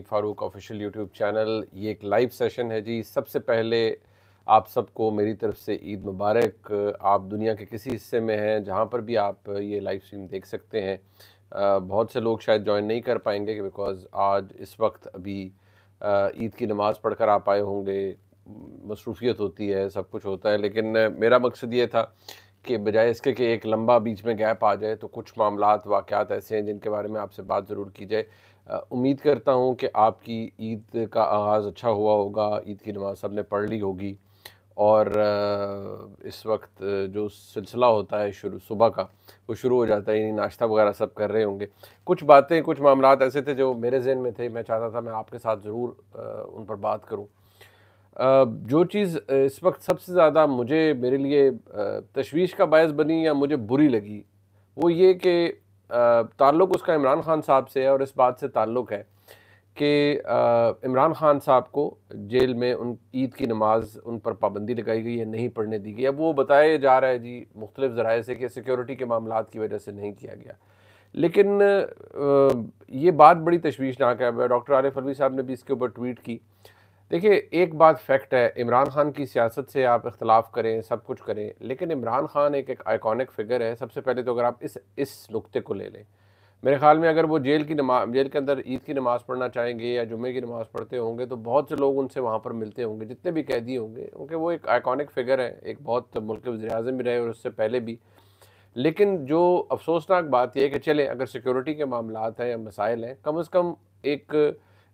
Farooq official YouTube channel ये एक live session है जी सबसे पहले आप सबको मेरी तरफ से ईद मुबारक आप दुनिया के किसी हिस्से में हैं जहाँ पर भी आप ये लाइव स्ट्रीम देख सकते हैं बहुत से लोग शायद ज्वाइन नहीं कर पाएंगे बिकॉज आज इस वक्त अभी ईद की नमाज़ पढ़कर आप आए होंगे मसरूफियत होती है सब कुछ होता है लेकिन मेरा मकसद ये था कि बजाय इसके कि एक लंबा बीच में गैप आ जाए तो कुछ मामला वाक़ ऐसे हैं जिनके बारे में आपसे बात ज़रूर की जाए उम्मीद करता हूँ कि आपकी ईद का आगाज़ अच्छा हुआ होगा ईद की नमाज़ सब ने पढ़ ली होगी और इस वक्त जो सिलसिला होता है शुरू सुबह का वो शुरू हो जाता है यानी नाश्ता वगैरह सब कर रहे होंगे कुछ बातें कुछ मामला ऐसे थे जो मेरे जहन में थे मैं चाहता था मैं आपके साथ ज़रूर उन पर बात करूँ जो चीज़ इस वक्त सबसे ज़्यादा मुझे मेरे लिए तशवीश का बायस बनी या मुझे बुरी लगी वो ये कि ताल्लुक़ उसका इमरान ख़ान साहब से है और इस बात से ताल्लुक़ है कि इमरान ख़ान साहब को जेल में उन ईद की नमाज उन पर पाबंदी लगाई गई है नहीं पढ़ने दी गई अब वो बताया जा रहा है जी मुख्तलिफ ज़राए से कि सिक्योरिटी के मामला की वजह से नहीं किया गया लेकिन ये बात बड़ी तशवीशनाक है डॉक्टर आरिफ अलवी साहब ने भी इसके ऊपर ट्वीट की देखिए एक बात फैक्ट है इमरान खान की सियासत से आप इख्तलाफ करें सब कुछ करें लेकिन इमरान खान एक एक आइकॉनिक फिगर है सबसे पहले तो अगर आप इस इस नुकते को ले लें मेरे ख्याल में अगर वो जेल की नमाज जेल के अंदर ईद की नमाज़ पढ़ना चाहेंगे या जुमे की नमाज़ पढ़ते होंगे तो बहुत से लोग उनसे वहाँ पर मिलते होंगे जितने भी कैदी होंगे क्योंकि वो एक आइकॉनिक फिगर है एक बहुत मुल्क वजे अजम भी रहे और उससे पहले भी लेकिन जो अफसोसनाक बात यह है कि चले अगर सिक्योरिटी के मामला हैं या मसाइल हैं कम अज़ कम एक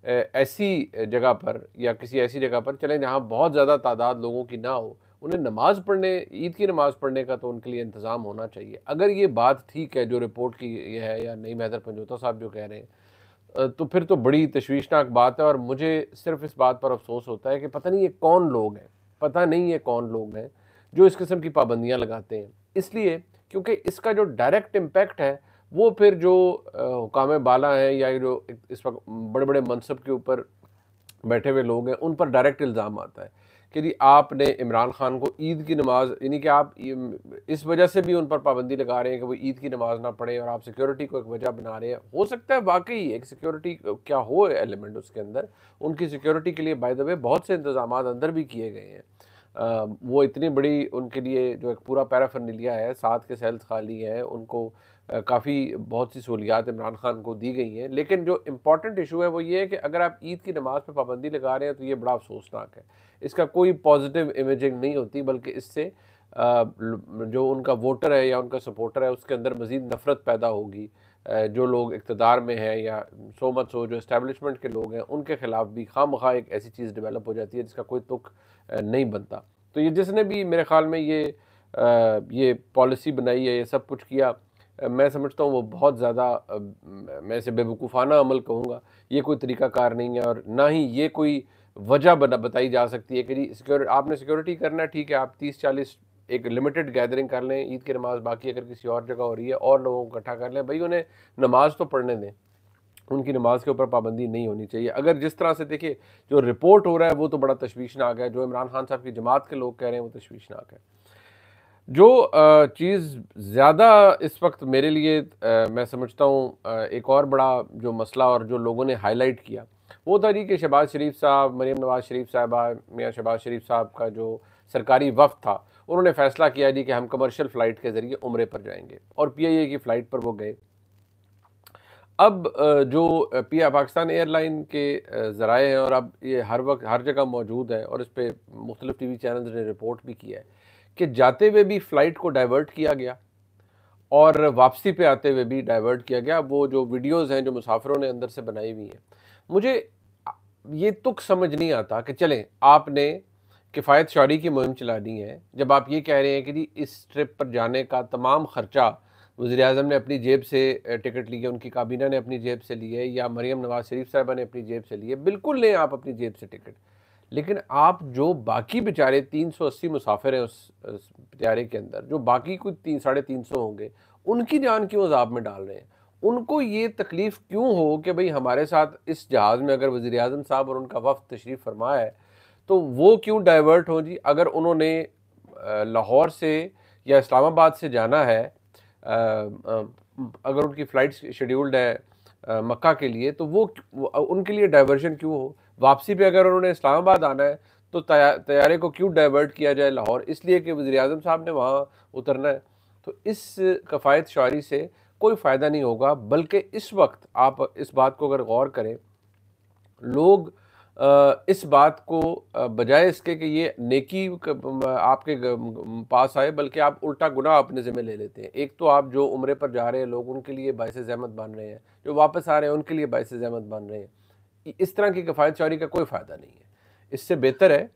ऐसी जगह पर या किसी ऐसी जगह पर चलें जहाँ बहुत ज़्यादा तादाद लोगों की ना हो उन्हें नमाज़ पढ़ने ईद की नमाज़ पढ़ने का तो उनके लिए इंतज़ाम होना चाहिए अगर ये बात ठीक है जो रिपोर्ट की यह है या नई मैदर पंजोता साहब जो कह रहे हैं तो फिर तो बड़ी तशवीशनाक बात है और मुझे सिर्फ इस बात पर अफसोस होता है कि पता नहीं ये कौन लोग हैं पता नहीं ये कौन लोग हैं जो इस किस्म की पाबंदियाँ लगाते हैं इसलिए क्योंकि इसका जो डायरेक्ट इम्पेक्ट है वो फिर जो हुकाम बाला हैं या जो इस वक्त बड़े बड़े मनसब के ऊपर बैठे हुए लोग हैं उन पर डायरेक्ट इल्ज़ाम आता है कि जी आपने इमरान खान को ईद की नमाज़ यानी कि आप इस वजह से भी उन पर पाबंदी लगा रहे हैं कि वो ईद की नमाज़ ना पढ़े और आप सिक्योरिटी को एक वजह बना रहे हैं हो सकता है वाकई एक सिक्योरिटी क्या हो एलिमेंट उसके अंदर उनकी सिक्योरिटी के लिए बाय द वे बहुत से इंतजाम अंदर भी किए गए हैं आ, वो इतनी बड़ी उनके लिए जो एक पूरा पैराफर्निलिया है साथ के सेल्स खाली हैं उनको काफ़ी बहुत सी सहूलियात इमरान खान को दी गई हैं लेकिन जो इम्पॉर्टेंट इशू है वो ये है कि अगर आप ईद की नमाज़ पर पाबंदी लगा रहे हैं तो ये बड़ा अफसोसनाक है इसका कोई पॉजिटिव इमेजिंग नहीं होती बल्कि इससे जो उनका वोटर है या उनका सपोर्टर है उसके अंदर मज़ीद नफ़रत पैदा होगी जो लोग इकतदार में हैं या सो मत सो जो इस्टेबलिशमेंट के लोग हैं उनके ख़िलाफ़ भी खाम खा एक ऐसी चीज़ डेवलप हो जाती है जिसका कोई तुक नहीं बनता तो ये जिसने भी मेरे ख्याल में ये ये पॉलिसी बनाई है ये सब कुछ किया मैं समझता हूँ वो बहुत ज़्यादा मैं इसे बेवकूफ़ाना अमल कहूँगा ये कोई तरीक़ाकार नहीं है और ना ही ये कोई वजह बना बताई जा सकती है कि जी सिक्योर आपने सिक्योरिटी करना है ठीक है आप तीस चालीस एक लिमिटेड गैदरिंग कर लें ईद की नमाज़ बाकी अगर किसी और जगह हो रही है और लोगों को इकट्ठा कर लें भाई उन्हें नमाज तो पढ़ने दें उनकी नमाज़ के ऊपर पाबंदी नहीं होनी चाहिए अगर जिस तरह से देखिए जो रिपोर्ट हो रहा है वो तो बड़ा तशवीशनाक है जो इमरान खान साहब की जमात के लोग कह रहे हैं वो तशवीशनाक है जो चीज़ ज़्यादा इस वक्त मेरे लिए मैं समझता हूँ एक और बड़ा जो मसला और जो लोगों ने हाईलाइट किया वो था जी कि शहबाज शरीफ साहब मरीम नवाज शरीफ साहबा मियाँ शहबाज शरीफ साहब का जो सरकारी वफ था उन्होंने फ़ैसला किया जी कि हम कमर्शियल फ़्लाइट के ज़रिए उम्र पर जाएंगे और पी आई ए की फ़्लाइट पर वो गए अब जो पी पाकिस्तान एयरलाइन के ज़राए हैं और अब ये हर वक्त हर जगह मौजूद है और इस पर मुख्तलिफ़ टी वी चैनल ने रिपोर्ट भी किया है कि जाते हुए भी फ्लाइट को डाइवर्ट किया गया और वापसी पे आते हुए भी डाइवर्ट किया गया वो जो वीडियोस हैं जो मुसाफिरों ने अंदर से बनाई हुई हैं मुझे ये तुक समझ नहीं आता कि चलें आपने किफ़ायत शारी की मुहिम चलानी है जब आप ये कह रहे हैं कि जी इस ट्रिप पर जाने का तमाम ख़र्चा वजी अजम ने अपनी जेब से टिकट ली है उनकी काबीना ने अपनी जेब से ली है या मरीम नवाज शरीफ साहबा ने अपनी जेब से ली है बिल्कुल लें आप अपनी जेब से टिकट लेकिन आप जो बाकी बेचारे 380 मुसाफिर हैं उस प्यारे के अंदर जो बाकी कुछ तीन साढ़े तीन सौ होंगे उनकी जान क्यों अजाब में डाल रहे हैं उनको ये तकलीफ़ क्यों हो कि भाई हमारे साथ इस जहाज़ में अगर वज़ी अजम साहब और उनका वफ तशरीफ़ फरमा है तो वो क्यों डाइवर्ट हों जी अगर उन्होंने लाहौर से या इस्लामाबाद से जाना है अगर उनकी फ़्लाइट शेड्यूल्ड है मक्का के लिए तो वो उनके लिए डाइवर्जन क्यों हो वापसी पे अगर उन्होंने इस्लामाबाद आना है तो तैयारे को क्यों डाइवर्ट किया जाए लाहौर इसलिए कि वजी अजम साहब ने वहाँ उतरना है तो इस कफ़ायत शारी से कोई फ़ायदा नहीं होगा बल्कि इस वक्त आप इस बात को अगर गौर करें लोग इस बात को बजाय इसके कि ये नेकी आपके पास आए बल्कि आप उल्टा गुना अपने ज़िम्मे ले लेते हैं एक तो आप जो उम्र पर जा रहे हैं लोग उनके लिए बायस जहमत बन रहे हैं जो वापस आ रहे हैं उनके लिए बायस जहमत बन रहे हैं कि इस तरह की किफ़ायत चौरी का कोई फ़ायदा नहीं है इससे बेहतर है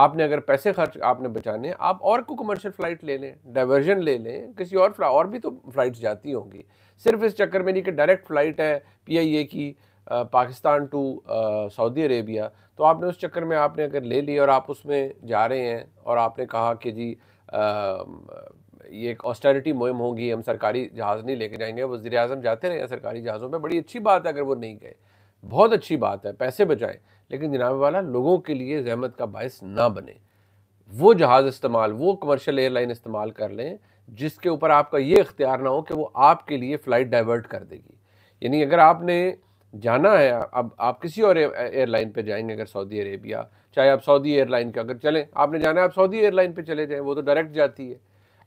आपने अगर पैसे खर्च आपने बचाने आप और को कमर्शियल फ़्लाइट ले लें डाइवर्जन ले लें किसी और और भी तो फ़्लाइट्स जाती होंगी सिर्फ इस चक्कर में नहीं कि डायरेक्ट फ़्लाइट है पीआईए की आ, पाकिस्तान टू सऊदी अरेबिया तो आपने उस चक्कर में आपने अगर ले ली और आप उसमें जा रहे हैं और आपने कहा कि जी आ, ये एक ऑस्टेरिटी मुहिम होगी हम सरकारी जहाज़ नहीं लेके जाएंगे वज़ी अजम जाते रहे सरकारी जहाज़ों पर बड़ी अच्छी बात है अगर वो नहीं गए बहुत अच्छी बात है पैसे बचाए लेकिन जनाब वाला लोगों के लिए जहमत का बायस ना बने वो जहाज़ इस्तेमाल वो कमर्शियल एयरलाइन इस्तेमाल कर लें जिसके ऊपर आपका ये इख्तियार ना हो कि वो आपके लिए फ़्लाइट डाइवर्ट कर देगी यानी अगर आपने जाना है अब आप किसी और एयरलाइन पे जाएंगे अगर सऊदी अरेबिया चाहे आप सऊदी एयरलाइन के अगर चलें आपने जाना है आप सऊदी एयरलाइन पे चले जाएं वो तो डायरेक्ट जाती है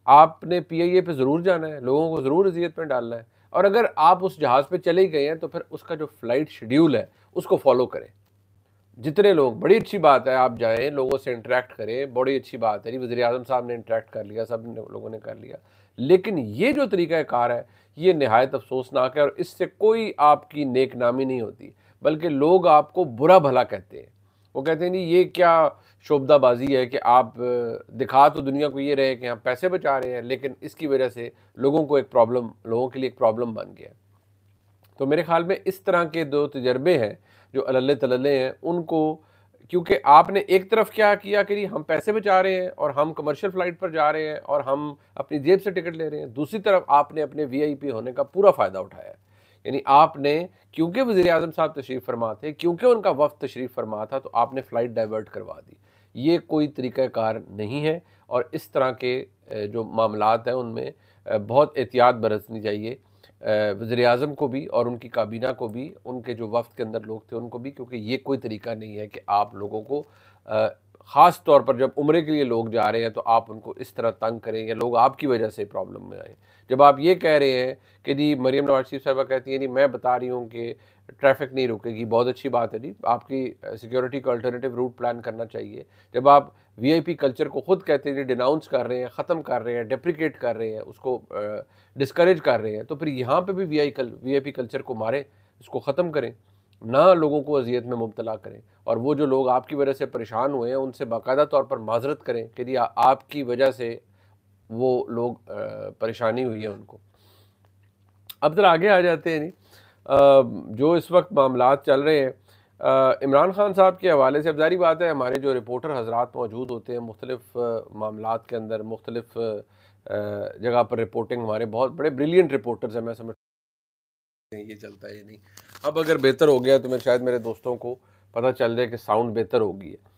आपने पी आई ए पर ज़रूर जाना है लोगों को ज़रूर अजियत में डालना है और अगर आप उस जहाज़ पे चले गए हैं तो फिर उसका जो फ़्लाइट शेड्यूल है उसको फॉलो करें जितने लोग बड़ी अच्छी बात है आप जाएँ लोगों से इंटरेक्ट करें बड़ी अच्छी बात है जी वज़ी अजम साहब ने इंटरेक्ट कर लिया सब लोगों ने कर लिया लेकिन ये जो तरीक़ाकार है ये नहायत अफसोसनाक है और इससे कोई आपकी नेकनामी नहीं होती बल्कि लोग आपको बुरा भला कहते हैं वो कहते हैं जी ये क्या शोभदाबाजी है कि आप दिखा तो दुनिया को ये रहे कि आप पैसे बचा रहे हैं लेकिन इसकी वजह से लोगों को एक प्रॉब्लम लोगों के लिए एक प्रॉब्लम बन गया तो मेरे ख्याल में इस तरह के दो तजर्बे हैं जो अल्ले तल्ले हैं उनको क्योंकि आपने एक तरफ क्या किया कि हम पैसे बचा रहे हैं और हम कमर्शियल फ़्लाइट पर जा रहे हैं और हम अपनी जेब से टिकट ले रहे हैं दूसरी तरफ आपने अपने वीआईपी होने का पूरा फ़ायदा उठाया है यानी आपने क्योंकि वजी अजम साहब तशरीफ़ फरमा थे क्योंकि उनका वक्त तशरीफ़ फरमा था तो आपने फ़्लाइट डाइवर्ट करवा दी ये कोई तरीक़ाकार नहीं है और इस तरह के जो मामला हैं उनमें बहुत एहतियात बरतनी चाहिए वज़ी अजम को भी और उनकी काबीना को भी उनके जो वक्त के अंदर लोग थे उनको भी क्योंकि ये कोई तरीका नहीं है कि आप लोगों को ख़ास तौर पर जब उम्र के लिए लोग जा रहे हैं तो आप उनको इस तरह तंग करें या लोग आपकी वजह से प्रॉब्लम में आएँ जब आप ये कह रहे हैं कि जी मरीम नवाज शरीफ साहबा कहती हैं जी मैं बता रही हूँ कि ट्रैफिक नहीं रुकेगी बहुत अच्छी बात है जी आपकी सिक्योरिटी का अल्टरनेटिव रूट प्लान करना चाहिए जब आप वीआईपी कल्चर को खुद कहते हैं जी डिनाउंस कर रहे हैं ख़त्म कर रहे हैं डेप्रिकेट कर रहे हैं उसको डिस्करेज कर रहे हैं तो फिर यहाँ पर भी वी आई कल वी कल्चर को मारें इसको ख़त्म करें ना लोगों को अजियत में मुबतला करें और वो जो लोग आपकी वजह से परेशान हुए हैं उनसे बाकायदा तौर पर माजरत करें कि जी आपकी वजह से वो लोग परेशानी हुई है उनको अब ज़रा आगे आ जाते हैं नहीं जो इस वक्त मामला चल रहे हैं इमरान खान साहब के हवाले से अब जारी बात है हमारे जो रिपोर्टर हजरात मौजूद होते हैं मुख्तलिफ मामला के अंदर मुख्तलिफ जगह पर रिपोर्टिंग हमारे बहुत बड़े ब्रिलियंट रिपोर्टर्स हैं मैं समझ ये चलता है ये नहीं अब अगर बेहतर हो गया तो मैं शायद मेरे दोस्तों को पता चल जाए कि साउंड बेहतर होगी है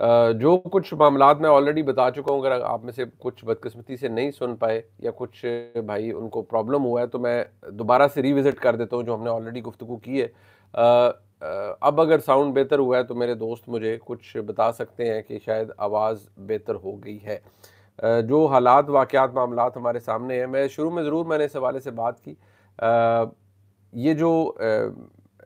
जो कुछ मामला मैं ऑलरेडी बता चुका हूँ अगर आप में से कुछ बदकस्मती से नहीं सुन पाए या कुछ भाई उनको प्रॉब्लम हुआ है तो मैं दोबारा से रिविज़िट कर देता हूँ जो हमने ऑलरेडी गुफ्तु की है अब अगर साउंड बेहतर हुआ है तो मेरे दोस्त मुझे कुछ बता सकते हैं कि शायद आवाज़ बेहतर हो गई है जो हालात वाक़ात मामला हमारे सामने हैं मैं शुरू में ज़रूर मैंने इस हवाले से बात की ये जो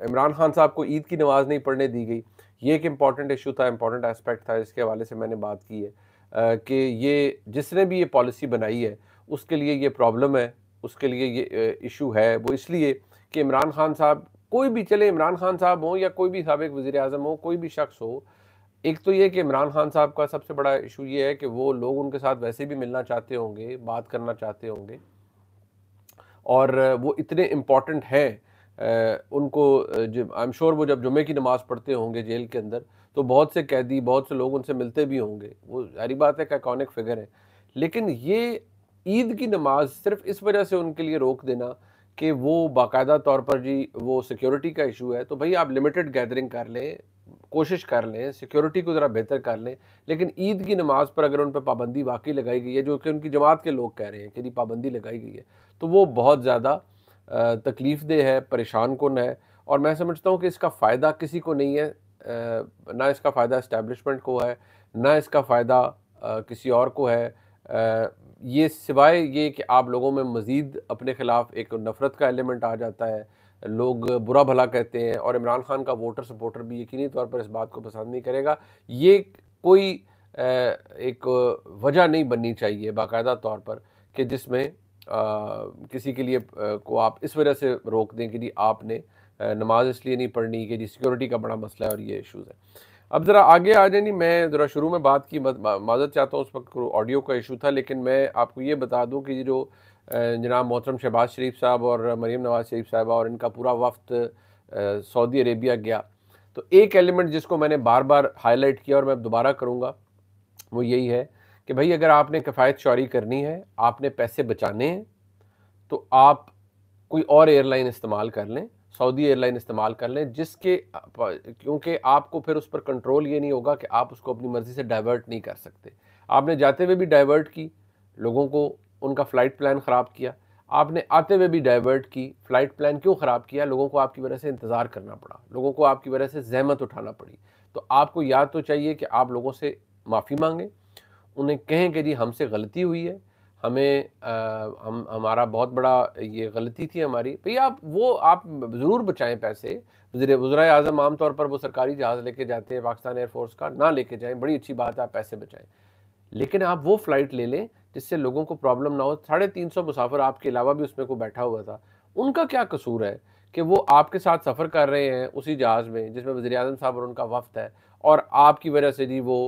इमरान खान साहब को ईद की नमाज़ नहीं पढ़ने दी गई ये एक इम्पॉर्टेंट इशू था इम्पॉर्टेंट एस्पेक्ट था इसके हवाले से मैंने बात की है कि ये जिसने भी ये पॉलिसी बनाई है उसके लिए ये प्रॉब्लम है उसके लिए ये इशू है वो इसलिए कि इमरान खान साहब कोई भी चले इमरान खान साहब हों या कोई भी सबक वज़ी अजम हो कोई भी शख्स हो एक तो ये कि इमरान खान साहब का सबसे बड़ा इशू ये है कि वो लोग उनके साथ वैसे भी मिलना चाहते होंगे बात करना चाहते होंगे और वो इतने इम्पॉर्टेंट हैं उनको जब आई एम श्योर वो जब जुमे की नमाज़ पढ़ते होंगे जेल के अंदर तो बहुत से कैदी बहुत से लोग उनसे मिलते भी होंगे वो सारी बात है कैकॉनिक फिगर है लेकिन ये ईद की नमाज सिर्फ इस वजह से उनके लिए रोक देना कि वो बाकायदा तौर पर जी वो सिक्योरिटी का इशू है तो भाई आप लिमिटेड गैदरिंग कर लें कोशिश कर लें सिक्योरिटी को ज़रा बेहतर कर लें लेकिन ईद की नमाज़ पर अगर उन पर पाबंदी वाकई लगाई गई है जो कि उनकी जमात के लोग कह रहे हैं कि जी पाबंदी लगाई गई है तो वो बहुत ज़्यादा तकलीफ़ दे है परेशान कौन है और मैं समझता हूँ कि इसका फ़ायदा किसी को नहीं है ना इसका फ़ायदा इस्टेबलिशमेंट को है ना इसका फ़ायदा किसी और को है ये सिवाय ये कि आप लोगों में मज़ीद अपने ख़िलाफ़ एक नफ़रत का एलिमेंट आ जाता है लोग बुरा भला कहते हैं और इमरान खान का वोटर सपोर्टर भी यकीनी तौर पर इस बात को पसंद नहीं करेगा ये कोई एक वजह नहीं बननी चाहिए बाकायदा तौर पर कि जिसमें किसी के लिए को आप इस वजह से रोक दें कि जी आपने नमाज इसलिए नहीं पढ़नी कि जी सिक्योरिटी का बड़ा मसला है और ये इशूज़ है अब ज़रा आगे आ जाए नहीं मैं ज़रा शुरू में बात की माजत चाहता हूँ उस वक्त ऑडियो का इशू था लेकिन मैं आपको ये बता दूँ कि जो जनाब मोहतरम शहबाज शरीफ साहब और मरीम नवाज शरीफ साहब और इनका पूरा वक्त सऊदी अरेबिया गया तो एक एलिमेंट जिसको मैंने बार बार हाईलाइट किया और मैं दोबारा करूँगा वो यही है कि भाई अगर आपने किफ़ायत शौरी करनी है आपने पैसे बचाने हैं तो आप कोई और एयरलाइन इस्तेमाल कर लें सऊदी एयरलाइन इस्तेमाल कर लें जिसके क्योंकि आपको फिर उस पर कंट्रोल ये नहीं होगा कि आप उसको अपनी मर्ज़ी से डाइवर्ट नहीं कर सकते आपने जाते हुए भी डाइवर्ट की लोगों को उनका फ़्लाइट प्लान ख़राब किया आपने आते हुए भी डाइवर्ट की फ़्लाइट प्लान क्यों ख़राब किया लोगों को आपकी वजह से इंतज़ार करना पड़ा लोगों को आपकी वजह से जहमत उठाना पड़ी तो आपको याद तो चाहिए कि आप लोगों से माफ़ी मांगें उन्हें कहें कि जी हमसे गलती हुई है हमें आ, हम हमारा बहुत बड़ा ये गलती थी हमारी भैया आप वो आप ज़रूर बचाएं पैसे वजीर वज्रा अजम आमतौर पर वो सरकारी जहाज़ लेके जाते हैं पाकिस्तान एयरफोर्स का ना लेके जाएं बड़ी अच्छी बात है आप पैसे बचाएं लेकिन आप वो फ़्लाइट ले लें जिससे लोगों को प्रॉब्लम ना हो साढ़े तीन सौ मुसाफिर आपके अलावा भी उसमें को बैठा हुआ था उनका क्या कसूर है कि वो आपके साथ सफ़र कर रहे हैं उसी जहाज़ में जिसमें वजी अजम साहब और उनका वफ्त है और आपकी वजह से जी वो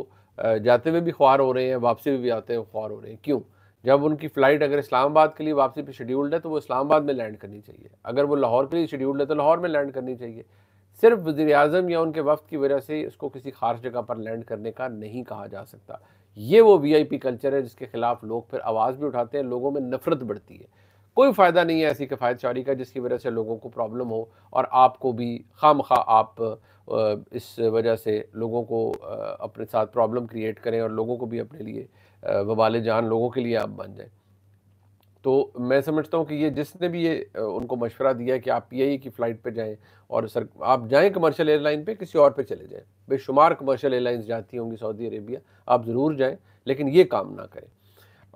जाते हुए भी ख्वार हो रहे हैं वापसी में भी आते हुए ख्वार हो रहे हैं क्यों जब उनकी फ़्लाइट अगर इस्लामाबाद के लिए वापसी पे शेड्यूल्ड है तो वो इस्लामाबाद में लैंड करनी चाहिए अगर वो लाहौर के लिए शेड्यूल्ड है तो लाहौर में लैंड करनी चाहिए सिर्फ वजी अजम या उनके वक्त की वजह से उसको किसी खास जगह पर लैंड करने का नहीं कहा जा सकता ये वो पी कल्चर है जिसके खिलाफ लोग फिर आवाज़ भी उठाते हैं लोगों में नफरत बढ़ती है कोई फ़ायदा नहीं है ऐसी किफ़ायत शारी का जिसकी वजह से लोगों को प्रॉब्लम हो और आपको भी खाम खा आप इस वजह से लोगों को अपने साथ प्रॉब्लम क्रिएट करें और लोगों को भी अपने लिए वबाल जान लोगों के लिए आप बन जाएं तो मैं समझता हूँ कि ये जिसने भी ये उनको मशवरा दिया कि आप पी की फ़्लाइट पर जाएँ और सर आप जाएँ कमर्शल एयरलाइन पर किसी और पर चले जाएँ बेशुमार कमर्शल एयरलाइंस जाती होंगी सऊदी अरेबिया आप ज़रूर जाएँ लेकिन ये काम ना करें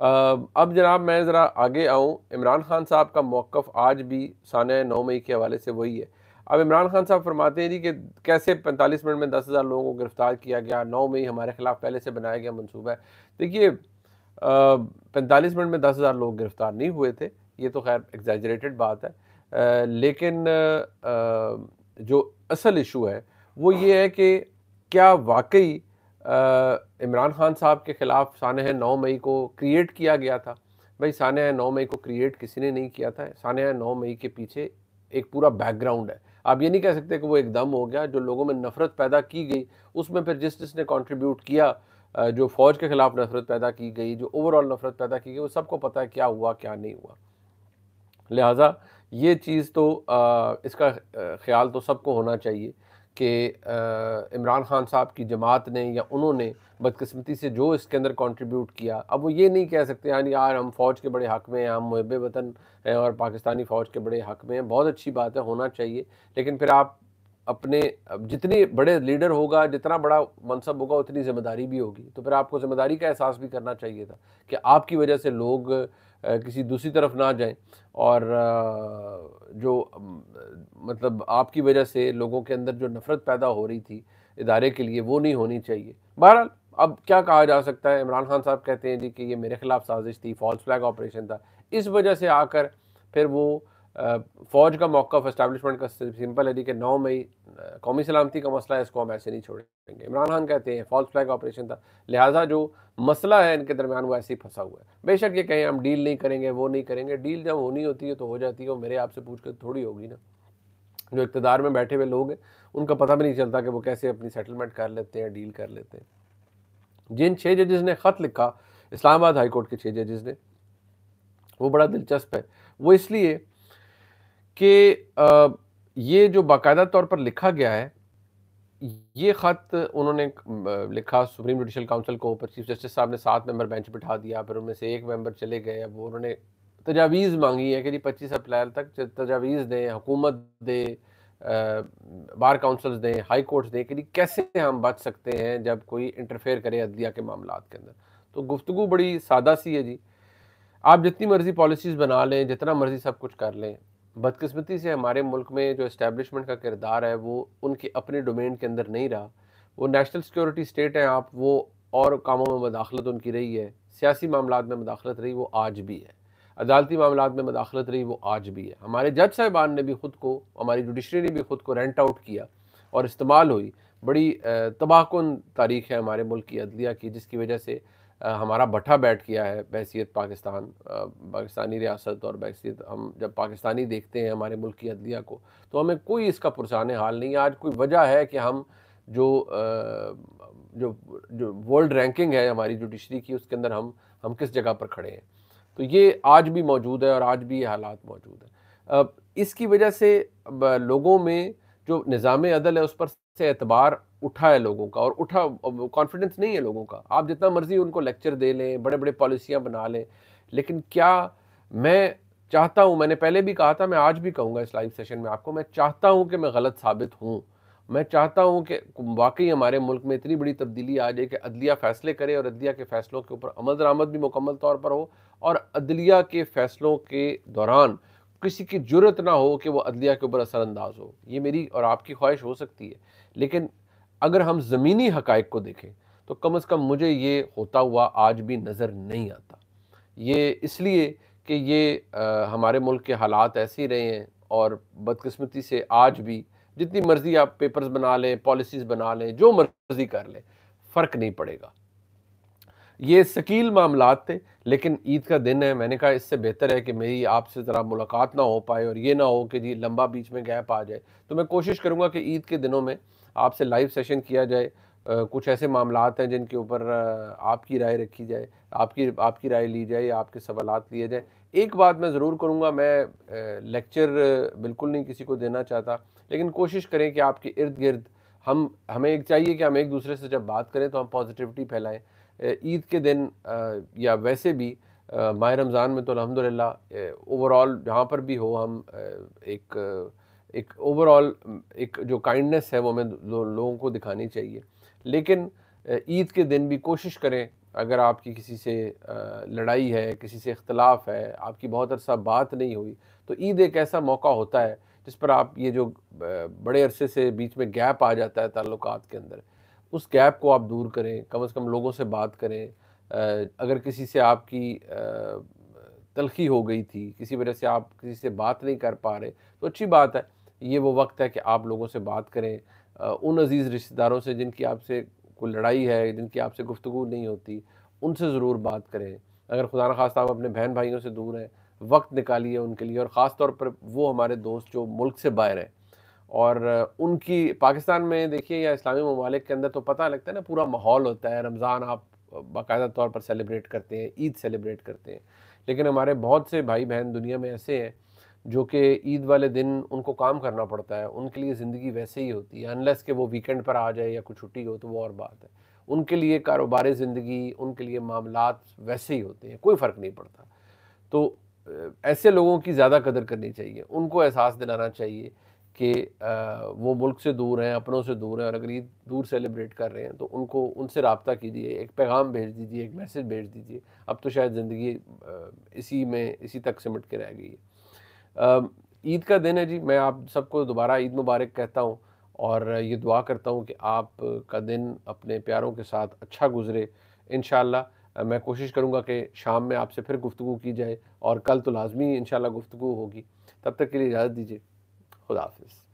अब जनाब मैं ज़रा आगे आऊँ इमरान खान साहब का मौक़ आज भी सान नौ मई के हवाले से वही है अब इमरान खान साहब फरमाते हैं जी कि कैसे पैंतालीस मिनट में दस हज़ार लोगों को गिरफ़्तार किया गया नौ मई हमारे ख़िलाफ़ पहले से बनाया गया मनसूबा है देखिए पैंतालीस मिनट में दस हज़ार लोग गिरफ़्तार नहीं हुए थे ये तो खैर एग्जैजरेटेड बात है आ, लेकिन आ, जो असल इशू है वो ये है कि क्या वाकई इमरान खान साहब के ख़िलाफ़ सानह नौ मई को क्रिएट किया गया था भाई सानह नौ मई को क्रिएट किसी ने नहीं किया था सानह नौ मई के पीछे एक पूरा बैकग्राउंड है आप ये नहीं कह सकते कि वो एकदम हो गया जो लोगों में नफ़रत पैदा की गई उसमें फिर जिस जिसने कॉन्ट्रीब्यूट किया जो फ़ौज के ख़िलाफ़ नफ़रत पैदा की गई जो ओवरऑल नफ़रत पैदा की गई वो सबको पता है क्या हुआ क्या नहीं हुआ लिहाजा ये चीज़ तो आ, इसका ख्याल तो सबको होना चाहिए कि इमरान खान साहब की जमात ने या उन्होंने बदकस्मती से जो इसके अंदर कंट्रीब्यूट किया अब वो ये नहीं कह सकते यानी यार हम फ़ौज के बड़े हक़ में हैं हम मुहब वतन हैं और पाकिस्तानी फ़ौज के बड़े हक़ में हैं बहुत अच्छी बात है होना चाहिए लेकिन फिर आप अपने जितने बड़े लीडर होगा जितना बड़ा मनसब होगा उतनी जिम्मेदारी भी होगी तो फिर आपको जिम्मेदारी का एहसास भी करना चाहिए था कि आपकी वजह से लोग किसी दूसरी तरफ ना जाएं और जो मतलब आपकी वजह से लोगों के अंदर जो नफ़रत पैदा हो रही थी इदारे के लिए वो नहीं होनी चाहिए बहरहाल अब क्या कहा जा सकता है इमरान खान साहब कहते हैं जी कि ये मेरे खिलाफ साजिश थी फॉल्स फ्लैग ऑपरेशन था इस वजह से आकर फिर वो फ़ौज का मौका ऑफ इस्टेबलिशमेंट का सिंपल है जी कि नौ मई कौमी सलामती का मसला है इसको हम ऐसे नहीं छोड़ेंगे इमरान खान कहते हैं फॉल्स फ्लैग ऑपरेशन था लिहाजा जो मसला है इनके दरमियान वो ऐसे ही फंसा हुआ है बेशक ये कहें हम डील नहीं करेंगे वो नहीं करेंगे डील जब होनी होती है तो हो जाती है वो मेरे आपसे पूछ कर थोड़ी होगी ना जो इकतदार में बैठे हुए लोग हैं उनका पता भी नहीं चलता कि वो कैसे अपनी सेटलमेंट कर लेते हैं डील कर लेते हैं जिन छः जजेस ने ख़त लिखा इस्लामाबाद हाईकोर्ट के छः जजेस ने वो बड़ा दिलचस्प है वो इसलिए कि ये जो बाकायदा तौर पर लिखा गया है ये खत उन्होंने लिखा सुप्रीम जुडिशल काउंसिल को ऊपर चीफ जस्टिस साहब ने सात मेंबर बेंच बिठा दिया फिर उनमें से एक मेंबर चले गए अब उन्होंने तजावीज़ मांगी है कि जी पच्चीस अप्रैल तक तजावीज़ दें हुकूमत दे बार काउंसिल दें हाई कोर्ट्स दें कि जी कैसे हम बच सकते हैं जब कोई इंटरफेयर करे अदलिया के मामला के अंदर तो गुफ्तु बड़ी सादा सी है जी आप जितनी मर्ज़ी पॉलिसीज़ बना लें जितना मर्ज़ी सब कुछ कर लें बदकिस्मती से हमारे मुल्क में जो इस्टेबलिशमेंट का किरदार है वो उनके अपने डोमेन के अंदर नहीं रहा वो नेशनल सिक्योरिटी स्टेट हैं आप वो और कामों में मदाखलत उनकी रही है सियासी मामला में मदाखलत रही वो आज भी है अदालती मामला में मदाखलत रही वो आज भी है हमारे जज साहिबान ने भी ख़ुद को हमारी जुडिशरी ने भी ख़ुद को रेंट आउट किया और इस्तेमाल हुई बड़ी तबाहकुन तारीख है हमारे मुल्क की अदलिया की जिसकी वजह से हमारा भट्ठा बैठ गया है बहसीत पाकिस्तान पाकिस्तानी रियासत और बहसीत हम जब पाकिस्तानी देखते हैं हमारे मुल्क की अदलिया को तो हमें कोई इसका पुरसान हाल नहीं है आज कोई वजह है कि हम जो जो जो वर्ल्ड रैंकिंग है हमारी जुडिशरी की उसके अंदर हम हम किस जगह पर खड़े हैं तो ये आज भी मौजूद है और आज भी ये हालात मौजूद हैं इसकी वजह से लोगों में जो निज़ाम अदल है उस पर से एतबार उठा है लोगों का और उठा कॉन्फिडेंस नहीं है लोगों का आप जितना मर्जी उनको लेक्चर दे लें बड़े बड़े पॉलिसियाँ बना लें लेकिन क्या मैं चाहता हूँ मैंने पहले भी कहा था मैं आज भी कहूँगा इस लाइव सेशन में आपको मैं चाहता हूँ कि मैं गलत साबित हूँ मैं चाहता हूँ कि वाकई हमारे मुल्क में इतनी बड़ी तब्दीली आ जाए कि अदलिया फैसले करे और अदलिया के फैसलों के ऊपर अमल दरामद भी मुकम्मल तौर पर हो और अदलिया के फैसलों के दौरान किसी की जरूरत ना हो कि वो अदलिया के ऊपर असरअंदाज हो ये मेरी और आपकी ख्वाहिश हो सकती है लेकिन अगर हम ज़मीनी हकायक को देखें तो कम अज़ कम मुझे ये होता हुआ आज भी नज़र नहीं आता ये इसलिए कि ये आ, हमारे मुल्क के हालात ऐसे ही रहे हैं और बदकस्मती से आज भी जितनी मर्ज़ी आप पेपर्स बना लें पॉलिसीज़ बना लें जो मर्ज़ी कर लें फ़र्क नहीं पड़ेगा ये शकील मामला थे लेकिन ईद का दिन है मैंने कहा इससे बेहतर है कि मेरी आपसे ज़रा मुलाकात ना हो पाए और ये ना हो कि जी लंबा बीच में गैप आ जाए तो मैं कोशिश करूँगा कि ईद के दिनों में आपसे लाइव सेशन किया जाए कुछ ऐसे मामलात हैं जिनके ऊपर आपकी राय रखी जाए आपकी आपकी राय ली जाए या आपके सवाल लिए जाए एक बात मैं ज़रूर करूँगा मैं लेक्चर बिल्कुल नहीं किसी को देना चाहता लेकिन कोशिश करें कि आपके इर्द गिर्द हम हमें एक चाहिए कि हम एक दूसरे से जब बात करें तो हम पॉजिटिविटी फैलाएं ईद के दिन या वैसे भी माह रमज़ान में तो अलहमदिल्ला ओवरऑल जहाँ पर भी हो हम एक एक ओवरऑल एक जो काइंडनेस है वो हमें लोगों को दिखानी चाहिए लेकिन ईद के दिन भी कोशिश करें अगर आपकी किसी से लड़ाई है किसी से इख्तलाफ है आपकी बहुत अरसा बात नहीं हुई तो ईद एक ऐसा मौका होता है जिस पर आप ये जो बड़े अरसे से बीच में गैप आ जाता है ताल्लुक के अंदर उस गैप को आप दूर करें कम अज़ कम लोगों से बात करें अगर किसी से आपकी तलखी हो गई थी किसी वजह से आप किसी से बात नहीं कर पा रहे तो अच्छी बात है ये वो वक्त है कि आप लोगों से बात करें उन अजीज़ रिश्तेदारों से जिनकी आपसे कोई लड़ाई है जिनकी आपसे गुफ्तु नहीं होती उनसे ज़रूर बात करें अगर खुदा खास आप अपने बहन भाइयों से दूर हैं वक्त निकालिए है उनके लिए और ख़ास तौर पर वो हमारे दोस्त जो मुल्क से बाहर हैं और उनकी पाकिस्तान में देखिए या इस्लामी ममालिक के अंदर तो पता लगता है ना पूरा माहौल होता है रमज़ान आप बाकायदा तौर पर सेलिब्रेट करते हैं ईद सेलिब्रेट करते हैं लेकिन हमारे बहुत से भाई बहन दुनिया में ऐसे हैं जो कि ईद वाले दिन उनको काम करना पड़ता है उनके लिए ज़िंदगी वैसे ही होती है अनलेस के वो वीकेंड पर आ जाए या कुछ छुट्टी हो तो वो और बात है उनके लिए कारोबार ज़िंदगी उनके लिए मामला वैसे ही होते हैं कोई फ़र्क नहीं पड़ता तो ऐसे लोगों की ज़्यादा कदर करनी चाहिए उनको एहसास दिलाना चाहिए कि वो मुल्क से दूर हैं अपनों से दूर हैं और अगर ईद दूर सेलिब्रेट कर रहे हैं तो उनको उनसे रबता कीजिए एक पैगाम भेज दीजिए एक मैसेज भेज दीजिए अब तो शायद ज़िंदगी इसी में इसी तक सिमट के रह गई है ईद का दिन है जी मैं आप सबको दोबारा ईद मुबारक कहता हूँ और ये दुआ करता हूँ कि आप का दिन अपने प्यारों के साथ अच्छा गुजरे इन मैं कोशिश करूँगा कि शाम में आपसे फिर गुफ्तु की जाए और कल तो लाजमी इन शाला गुफ्तु होगी तब तक के लिए इजाज़त दीजिए खुदाफिज़